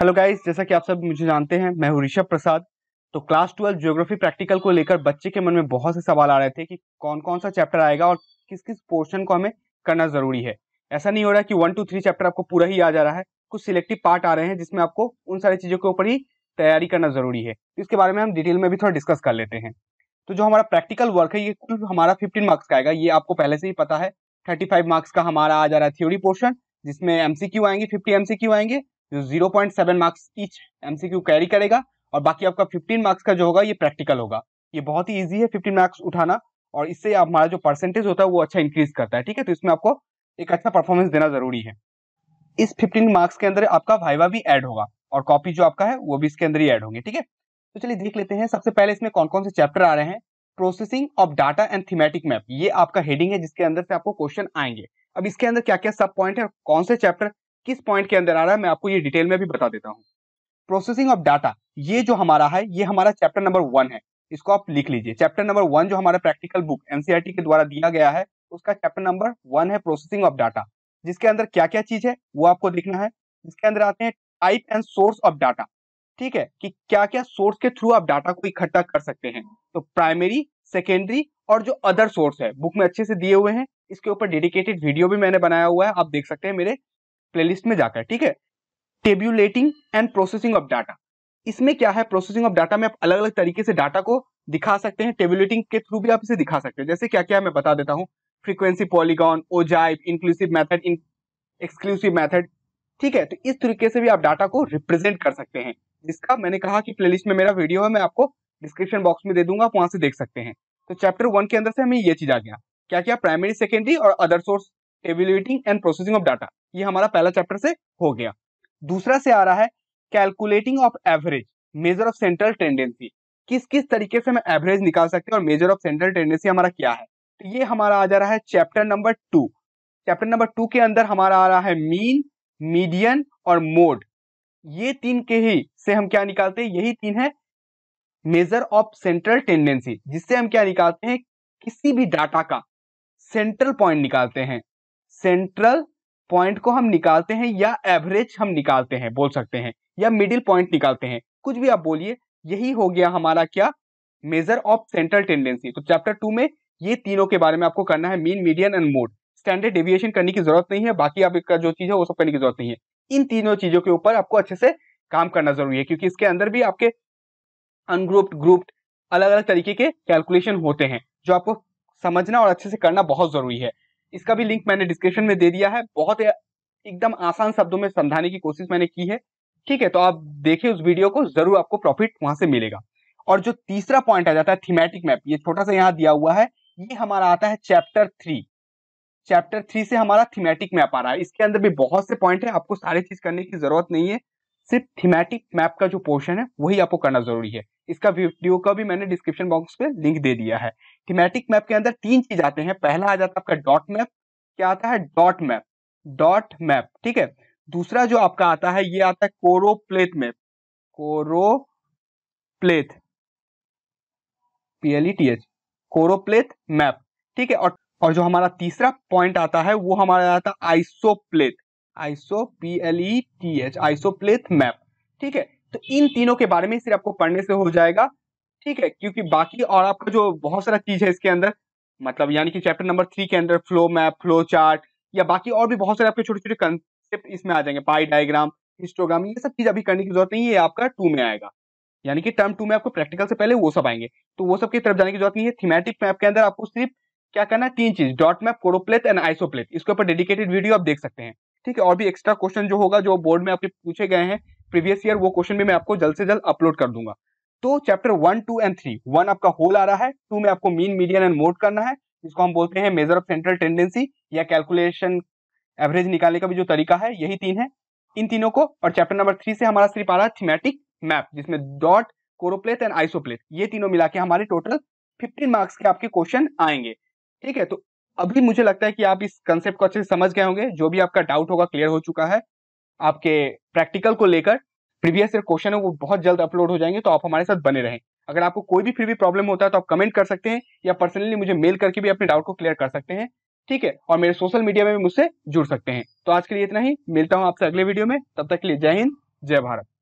hello guys जैसा कि आप सब मुझे जानते हैं मैं हूं ऋषभ प्रसाद तो क्लास ट्वेल्व ज्योग्राफी प्रैक्टिकल को लेकर बच्चे के मन में बहुत से सवाल आ रहे थे कि कौन कौन सा चैप्टर आएगा और किस किस पोर्शन को हमें करना जरूरी है ऐसा नहीं हो रहा कि वन टू थ्री चैप्टर आपको पूरा ही आ जा रहा है कुछ सिलेक्टिव पार्ट आ रहे हैं जिसमें आपको उन सारी चीज़ों के ऊपर ही तैयारी करना जरूरी है तो इसके बारे में हम डिटेल में भी थोड़ा डिस्कस कर लेते हैं तो जो हमारा प्रैक्टिकल वर्क है ये कुल हमारा फिफ्टीन मार्क्स का आएगा ये आपको पहले से ही पता है थर्टी फाइव मार्क्स का हमारा आ जा रहा है थ्योरी पोर्शन जिसमें एमसीक्यू आएंगे फिफ्टी एमसीक्यू आएंगे जो 0.7 मार्क्स ईच एमसीक्यू कैरी करेगा और बाकी आपका 15 मार्क्स का जो होगा ये प्रैक्टिकल होगा ये बहुत ही इजी है 15 मार्क्स उठाना और इससे हमारा जो परसेंटेज होता है वो अच्छा इंक्रीज करता है ठीक है तो इसमें आपको एक अच्छा परफॉर्मेंस देना जरूरी है इस फिफ्टीन मार्क्स के अंदर आपका वाइवा भी एड होगा और कॉपी जो आपका है वो भी इसके अंदर ही एड होंगे ठीक है तो चलिए देख लेते हैं सबसे पहले इसमें कौन कौन से चैप्टर आ रहे हैं processing of data and thematic map ये आपका हेडिंग है जिसके अंदर से आपको क्वेश्चन आएंगे अब इसके अंदर क्या क्या सब पॉइंट है कौन से चैप्टर किस पॉइंट के अंदर आ रहा है मैं आपको ये डिटेल में भी बता देता हूँ प्रोसेसिंग ऑफ डाटा ये जो हमारा है ये हमारा चैप्टर नंबर वन है इसको आप लिख लीजिए चैप्टर नंबर वन जो हमारा प्रैक्टिकल बुक एनसीआरटी के द्वारा दिया गया है उसका चैप्टर नंबर वन है प्रोसेसिंग ऑफ डाटा जिसके अंदर क्या क्या चीज है वो आपको देखना है इसके अंदर आते हैं type and source of data ठीक है कि क्या क्या सोर्स के थ्रू आप डाटा को इकट्ठा कर सकते हैं तो प्राइमरी सेकेंडरी और जो अदर सोर्स है बुक में अच्छे से दिए हुए हैं इसके ऊपर डेडिकेटेड वीडियो भी मैंने बनाया हुआ है आप देख सकते हैं मेरे प्लेलिस्ट में जाकर ठीक है tabulating and processing of data इसमें क्या है प्रोसेसिंग ऑफ डाटा में आप अलग अलग तरीके से डाटा को दिखा सकते हैं टेब्यूलेटिंग के थ्रू भी आप इसे दिखा सकते हैं जैसे क्या क्या मैं बता देता हूँ frequency polygon ogive inclusive method in exclusive method ठीक है तो इस तरीके से भी आप डाटा को रिप्रेजेंट कर सकते हैं जिसका मैंने कहा कि प्लेलिस्ट में मेरा वीडियो है मैं आपको डिस्क्रिप्शन बॉक्स में दे दूंगा आप वहां से देख सकते हैं तो चैप्टर वन के अंदर से हमें ये चीज आ गया क्या क्या प्राइमरी सेकेंडरी और other source tabulating and processing of data ये हमारा पहला चैप्टर से हो गया दूसरा से आ रहा है calculating of average measure of central tendency किस किस तरीके से हम एवरेज निकाल सकते हैं और मेजर ऑफ सेंट्रल टेंडेंसी हमारा क्या है तो ये हमारा आ जा रहा है chapter number two chapter number two के अंदर हमारा आ रहा है मीन मीडियन और मोड ये तीन के ही से हम क्या निकालते हैं यही तीन है मेजर ऑफ सेंट्रल टेंडेंसी जिससे हम क्या निकालते हैं किसी भी डाटा का सेंट्रल पॉइंट निकालते हैं सेंट्रल पॉइंट को हम निकालते हैं या एवरेज हम निकालते हैं बोल सकते हैं या मिडिल पॉइंट निकालते हैं कुछ भी आप बोलिए यही हो गया हमारा क्या मेजर ऑफ सेंट्रल टेंडेंसी तो चैप्टर टू में ये तीनों के बारे में आपको करना है mean median and mode standard deviation करने की जरूरत नहीं है बाकी आपका जो चीज है वो सब करने की जरूरत नहीं है इन तीनों चीजों के ऊपर आपको अच्छे से काम करना जरूरी है क्योंकि इसके अंदर भी आपके अनग्रुप्ड ग्रुप्ड अलग अलग तरीके के कैलकुलेशन होते हैं जो आपको समझना और अच्छे से करना बहुत जरूरी है इसका भी लिंक मैंने डिस्क्रिप्शन में दे दिया है बहुत एकदम आसान शब्दों में समझाने की कोशिश मैंने की है ठीक है तो आप देखिए उस वीडियो को जरूर आपको प्रॉफिट वहां से मिलेगा और जो तीसरा पॉइंट आ जाता है थीमेटिक मैप ये छोटा सा यहाँ दिया हुआ है ये हमारा आता है चैप्टर थ्री चैप्टर थ्री से हमारा थीमेटिक मैप आ रहा है इसके अंदर भी बहुत से पॉइंट है आपको सारी चीज करने की जरूरत नहीं है सिर्फ थीमेटिक मैप का जो पोर्शन है वही आपको करना जरूरी है इसका वीडियो का भी मैंने डिस्क्रिप्शन बॉक्स पे लिंक दे दिया है थीमेटिक मैप के अंदर तीन चीज आते हैं पहला आ जाता है आपका डॉट मैप क्या आता है डॉट मैप डॉट मैप ठीक है दूसरा जो आपका आता है ये आता है choropleth map choropleth P L E T H e choropleth map ठीक है और और जो हमारा तीसरा पॉइंट आता है वो हमारा आता है isopleth iso P L E T H isopleth map ठीक है तो इन तीनों के बारे में सिर्फ आपको पढ़ने से हो जाएगा ठीक है क्योंकि बाकी और आपका जो बहुत सारा चीज है इसके अंदर मतलब यानी कि चैप्टर नंबर थ्री के अंदर फ्लो मैप फ्लो चार्ट या बाकी और भी बहुत सारे आपके छोटे छोटे कंसेप्ट इसमें आ जाएंगे पाई डायग्राम हिस्टोग्राम ये सब चीज अभी करने की जरूरत नहीं है आपका टू में आएगा यानी कि टर्म टू में आपको प्रैक्टिकल से पहले वो सब आएंगे तो वो सब की तरफ जाने की जरूरत नहीं है थीमेटिक मैप के अंदर आपको सिर्फ क्या करना है तीन चीज dot map choropleth and isopleth इसके ऊपर डेडिकेटेड वीडियो आप देख सकते हैं ठीक है और भी एक्स्ट्रा क्वेश्चन जो होगा जो बोर्ड में आपके पूछे गए हैं प्रीवियस ईयर वो क्वेश्चन भी मैं आपको जल्द से जल्द अपलोड कर दूंगा तो chapter one two and three one आपका होल आ रहा है टू में आपको मीन मीडियन एंड मोड करना है जिसको हम बोलते हैं मेजर ऑफ सेंट्रल टेंडेंसी या कैलकुलेशन एवरेज निकालने का भी जो तरीका है यही तीन है इन तीनों को और चैप्टर नंबर थ्री से हमारा सिर्फ आ रहा है थीमेटिक मैप जिसमें डॉट कोरोप्लेट एंड आइसोप्लेट ये तीनों मिला के हमारे टोटल फिफ्टीन मार्क्स के आपके क्वेश्चन आएंगे ठीक है तो अभी मुझे लगता है कि आप इस कंसेप्ट को अच्छे से समझ गए होंगे जो भी आपका डाउट होगा क्लियर हो चुका है आपके प्रैक्टिकल को लेकर प्रीवियस ईयर क्वेश्चन है वो बहुत जल्द अपलोड हो जाएंगे तो आप हमारे साथ बने रहें अगर आपको कोई भी फिर भी प्रॉब्लम होता है तो आप कमेंट कर सकते हैं या पर्सनली मुझे मेल करके भी अपने डाउट को क्लियर कर सकते हैं ठीक है और मेरे सोशल मीडिया में भी मुझसे जुड़ सकते हैं तो आज के लिए इतना ही मिलता हूँ आपसे अगले वीडियो में तब तक के लिए जय हिंद जय भारत